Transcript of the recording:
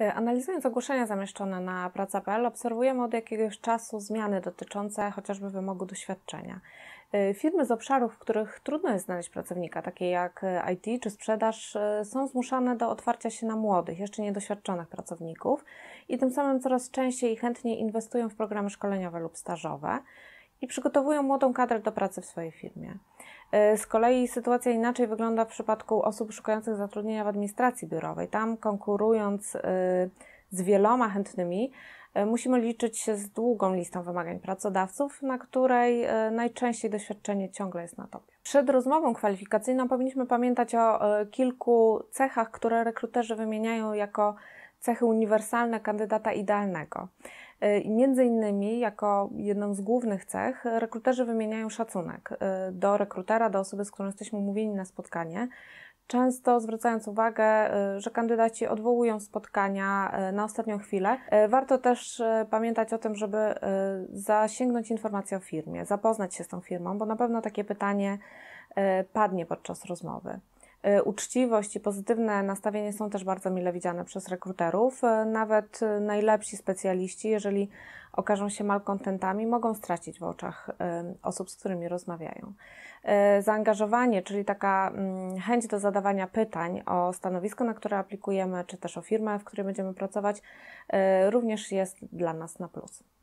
E, analizując ogłoszenia zamieszczone na praca.pl, obserwujemy od jakiegoś czasu zmiany dotyczące chociażby wymogu doświadczenia. E, firmy z obszarów, w których trudno jest znaleźć pracownika, takie jak e, IT czy sprzedaż, są zmuszane do otwarcia się na młodych, jeszcze niedoświadczonych pracowników i tym samym coraz częściej i chętniej inwestują w programy szkoleniowe lub stażowe i przygotowują młodą kadrę do pracy w swojej firmie. E, z kolei sytuacja inaczej wygląda w przypadku osób szukających zatrudnienia w administracji biurowej. Tam konkurując e, z wieloma chętnymi, e, musimy liczyć się z długą listą wymagań pracodawców, na której e, najczęściej doświadczenie ciągle jest na topie. Przed rozmową kwalifikacyjną powinniśmy pamiętać o e, kilku cechach, które rekruterzy wymieniają jako cechy uniwersalne kandydata idealnego. Między innymi, jako jedną z głównych cech, rekruterzy wymieniają szacunek do rekrutera, do osoby, z którą jesteśmy umówieni na spotkanie, często zwracając uwagę, y, że kandydaci odwołują spotkania y, na ostatnią chwilę. Y, warto też pamiętać o tym, żeby zasięgnąć informacji o firmie, zapoznać się z tą firmą, bo na pewno takie pytanie padnie podczas rozmowy. E, uczciwość i pozytywne nastawienie są też bardzo mile widziane przez rekruterów. E, nawet e, najlepsi specjaliści, jeżeli okażą się malkontentami, mogą stracić w oczach osób, z którymi rozmawiają. Zaangażowanie, czyli taka mm, chęć do zadawania pytań o stanowisko, na które aplikujemy, czy też o firmę, w której będziemy pracować, również jest dla nas na plus.